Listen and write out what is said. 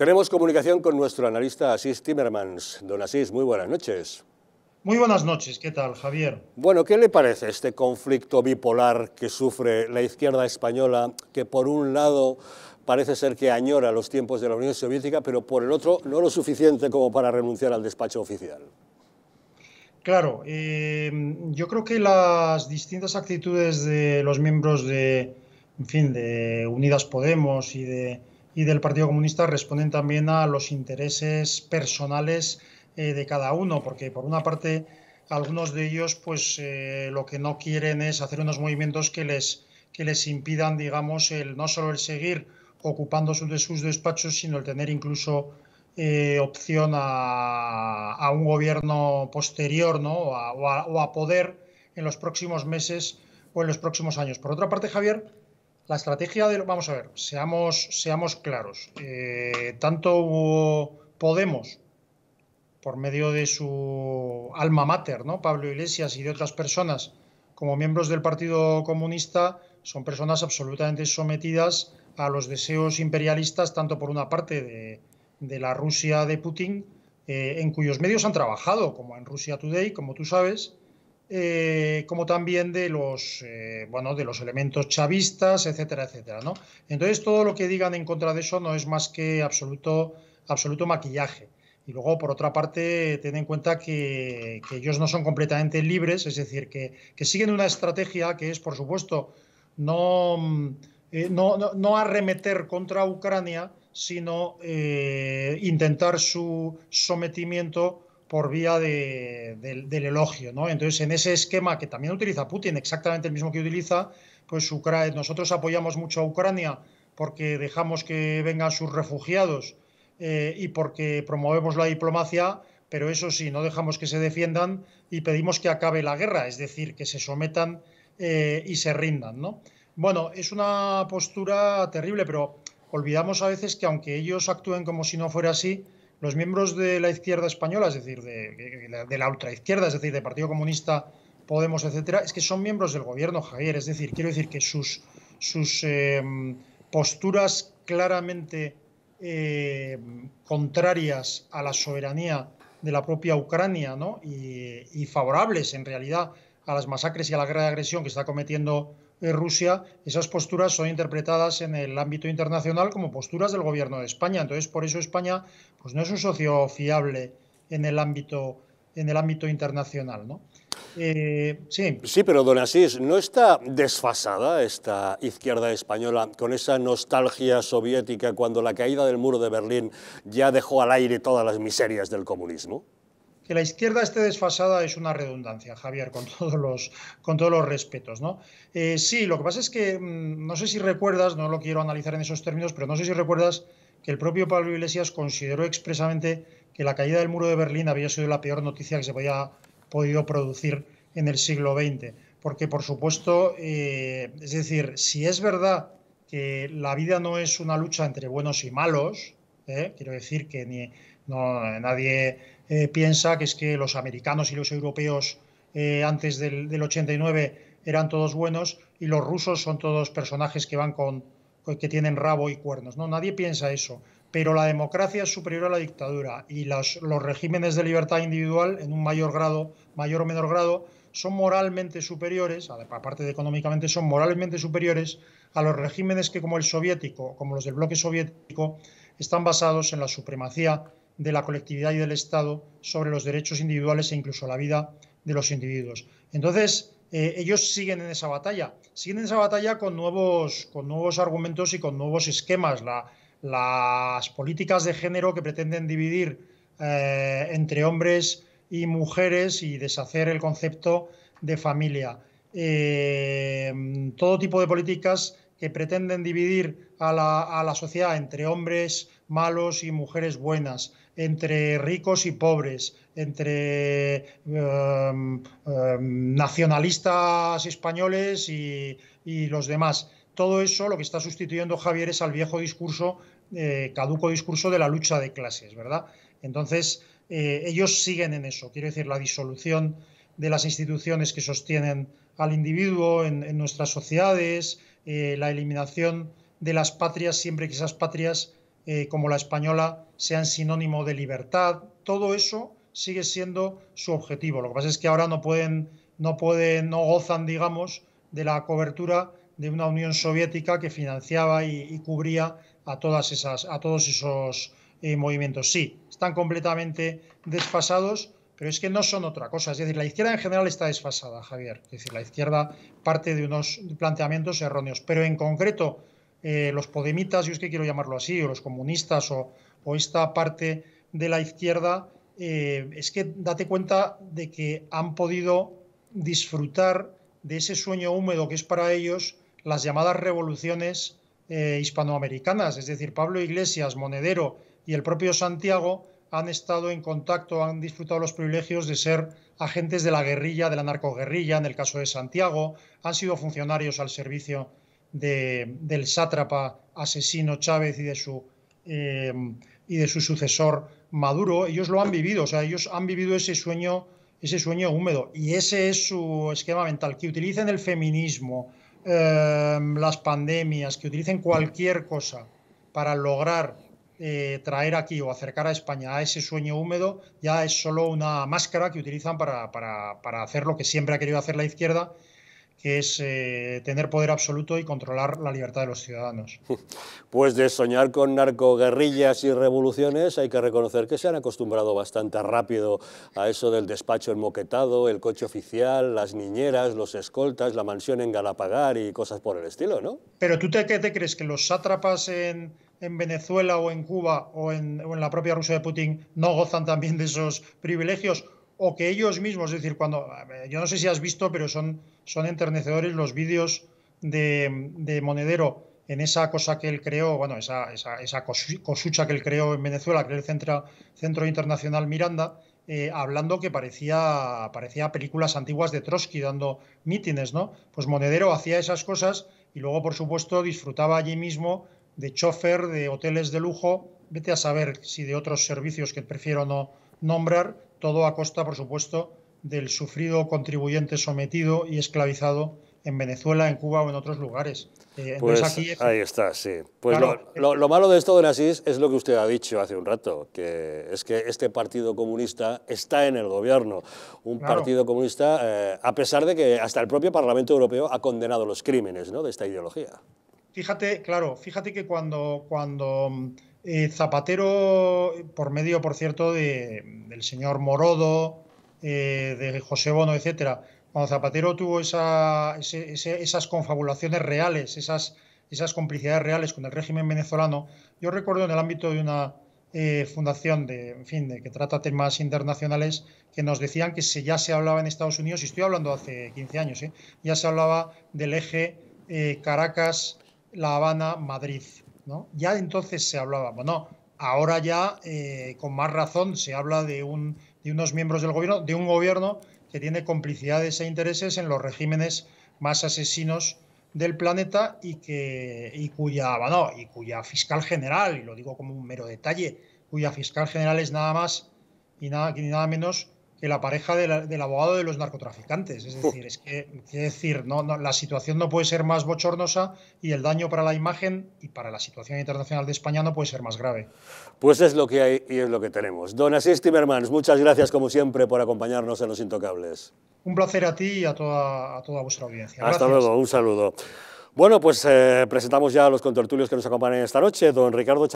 Tenemos comunicación con nuestro analista Asís Timmermans. Don Asís, muy buenas noches. Muy buenas noches, ¿qué tal, Javier? Bueno, ¿qué le parece este conflicto bipolar que sufre la izquierda española, que por un lado parece ser que añora los tiempos de la Unión Soviética, pero por el otro no lo suficiente como para renunciar al despacho oficial? Claro, eh, yo creo que las distintas actitudes de los miembros de, en fin, de Unidas Podemos y de y del Partido Comunista responden también a los intereses personales eh, de cada uno, porque por una parte algunos de ellos pues eh, lo que no quieren es hacer unos movimientos que les, que les impidan, digamos, el, no solo el seguir ocupando sus, sus despachos, sino el tener incluso eh, opción a, a, un gobierno posterior ¿no? o a poder en los próximos meses o en los próximos años. Por otra parte, Javier, la estrategia de, vamos a ver, seamos, seamos claros. Eh, tanto Podemos, por medio de su alma mater, ¿no? Pablo Iglesias y de otras personas, como miembros del Partido Comunista, son personas absolutamente sometidas a los deseos imperialistas, tanto por una parte de, la Rusia de Putin, eh, en cuyos medios han trabajado, como en Rusia Today, como tú sabes, eh, como también de los, eh, bueno, de los elementos chavistas, etcétera, etcétera. Entonces, todo lo que digan en contra de eso no es más que absoluto, absoluto maquillaje. Y luego, por otra parte, ten en cuenta que, ellos no son completamente libres, es decir, que, siguen una estrategia que es, por supuesto, no, eh, no, no arremeter contra Ucrania, sino intentar su sometimiento por vía del elogio. ¿no? Entonces, en ese esquema que también utiliza Putin, exactamente el mismo que utiliza, pues nosotros apoyamos mucho a Ucrania porque dejamos que vengan sus refugiados eh, y porque promovemos la diplomacia, pero eso sí, no dejamos que se defiendan y pedimos que acabe la guerra, es decir, que se sometan eh, y se rindan. Bueno, es una postura terrible, pero olvidamos a veces que aunque ellos actúen como si no fuera así, los miembros de la izquierda española, es decir, de, la ultraizquierda, es decir, del Partido Comunista, Podemos, etcétera, es que son miembros del gobierno, Javier. Es decir, quiero decir que sus, sus em, posturas claramente eh, contrarias a la soberanía de la propia Ucrania y, y, favorables en realidad a las masacres y a la guerra de agresión que está cometiendo Rusia, esas posturas son interpretadas en el ámbito internacional como posturas del gobierno de España. Entonces, por eso España pues, no es un socio fiable en el ámbito, en el ámbito internacional. Eh, sí. sí, pero don Asís, ¿no está desfasada esta izquierda española con esa nostalgia soviética cuando la caída del muro de Berlín ya dejó al aire todas las miserias del comunismo? que la izquierda esté desfasada es una redundancia, Javier, con todos los, con todos los respetos. ¿no? Eh, sí, lo que pasa es que mm, no sé si recuerdas, no lo quiero analizar en esos términos, pero no sé si recuerdas que el propio Pablo Iglesias consideró expresamente que la caída del muro de Berlín había sido la peor noticia que se había podido producir en el siglo XX. Porque, por supuesto, eh, es decir, si es verdad que la vida no es una lucha entre buenos y malos, ¿eh? quiero decir que ni, no, nadie eh, piensa que es que los americanos y los europeos eh, antes del, 89 eran todos buenos y los rusos son todos personajes que van con, que tienen rabo y cuernos. No, nadie piensa eso. Pero la democracia es superior a la dictadura y los, los regímenes de libertad individual, en un mayor grado, mayor o menor grado, son moralmente superiores, aparte de económicamente, son moralmente superiores a los regímenes que, como el soviético, como los del bloque soviético, están basados en la supremacía de la colectividad y del Estado sobre los derechos individuales e incluso la vida de los individuos. Entonces, eh, ellos siguen en esa batalla, siguen en esa batalla con nuevos, con nuevos argumentos y con nuevos esquemas. las políticas de género que pretenden dividir eh, entre hombres y mujeres y deshacer el concepto de familia. Eh, todo tipo de políticas que pretenden dividir a la, a la sociedad entre hombres malos y mujeres buenas, entre ricos y pobres, entre em, em, nacionalistas españoles y, los demás. Todo eso lo que está sustituyendo Javier es al viejo discurso eh, caduco discurso de la lucha de clases, ¿verdad? Entonces, eh, ellos siguen en eso. Quiero decir, la disolución de las instituciones que sostienen al individuo en, nuestras sociedades, eh, la eliminación de las patrias siempre que esas patrias eh, como la española sean sinónimo de libertad. Todo eso sigue siendo su objetivo. Lo que pasa es que ahora no pueden, no pueden, no gozan, digamos, de la cobertura de una Unión Soviética que financiaba y, cubría a todas esas, a todos esos eh, movimientos. Sí, están completamente desfasados, pero es que no son otra cosa. Es decir, la izquierda en general está desfasada, Javier. Es decir, la izquierda parte de unos planteamientos erróneos, pero en concreto eh, los podemitas, yo es que quiero llamarlo así, o los comunistas, o, esta parte de la izquierda, eh, es que date cuenta de que han podido disfrutar de ese sueño húmedo que es para ellos las llamadas revoluciones eh, hispanoamericanas. Es decir, Pablo Iglesias, Monedero y el propio Santiago han estado en contacto, han disfrutado los privilegios de ser agentes de la guerrilla, de la narcoguerrilla, en el caso de Santiago, han sido funcionarios al servicio del sátrapa asesino Chávez y de su, eh, y de su sucesor Maduro, ellos lo han vivido, o sea, ellos han vivido ese sueño, ese sueño húmedo y ese es su esquema mental, que utilicen el feminismo, eh, las pandemias, que utilicen cualquier cosa para lograr eh, traer aquí o acercar a España a ese sueño húmedo, ya es solo una máscara que utilizan para, para hacer lo que siempre ha querido hacer la izquierda, que es eh, tener poder absoluto y controlar la libertad de los ciudadanos. Pues de soñar con narcoguerrillas y revoluciones hay que reconocer que se han acostumbrado bastante rápido a eso del despacho enmoquetado, el coche oficial, las niñeras, los escoltas, la mansión en Galapagar y cosas por el estilo, ¿no? Pero tú te, te crees que los sátrapas en, Venezuela o en Cuba o en, o en la propia Rusia de Putin no gozan también de esos privilegios o que ellos mismos, es decir, cuando, yo no sé si has visto, pero son, son enternecedores los vídeos de, Monedero en esa cosa que él creó, bueno, esa, esa, cosucha que él creó en Venezuela, que es el Centro, Centro Internacional Miranda, eh, hablando que parecía, parecía películas antiguas de Trotsky dando mítines, ¿no? Pues Monedero hacía esas cosas y luego, por supuesto, disfrutaba allí mismo de chofer, de hoteles de lujo, vete a saber si de otros servicios que prefiero no nombrar, todo a costa, por supuesto, del sufrido contribuyente sometido y esclavizado en Venezuela, en Cuba o en otros lugares. Eh, pues ahí está, sí. Pues lo, malo de esto, don Asís, es lo que usted ha dicho hace un rato, que es que este Partido Comunista está en el gobierno. Un Partido Comunista, eh, a pesar de que hasta el propio Parlamento Europeo ha condenado los crímenes ¿no? de esta ideología. Fíjate, claro, fíjate que cuando, cuando mm, eh, Zapatero, por medio, por cierto, del señor Morodo, eh, de José Bono, etcétera. Cuando Zapatero tuvo esa, esas confabulaciones reales, esas, complicidades reales con el régimen venezolano, yo recuerdo en el ámbito de una eh, fundación de, en fin, de, que trata temas internacionales, que nos decían que ya se hablaba en Estados Unidos, y estoy hablando hace 15 años, ya se hablaba del eje Caracas, La Habana, Madrid. ¿no? Ya entonces se hablaba, bueno, ahora ya eh, con más razón se habla de, un, de unos miembros del gobierno, de un gobierno que tiene complicidades e intereses en los regímenes más asesinos del planeta y que y cuya y cuya fiscal general y lo digo como un mero detalle cuya fiscal general es nada más y nada, y nada menos que la pareja del abogado de los narcotraficantes. Es decir, es que decir, la situación no puede ser más bochornosa y el daño para la imagen y para la situación internacional de España no puede ser más grave. Pues es lo que hay y es lo que tenemos. Don Asís Timmermans, muchas gracias como siempre por acompañarnos en Los Intocables. Un placer a ti y a toda, a toda vuestra audiencia. Hasta luego, un saludo. Bueno, pues eh, presentamos ya a los contortulios que nos acompañan esta noche. Don Ricardo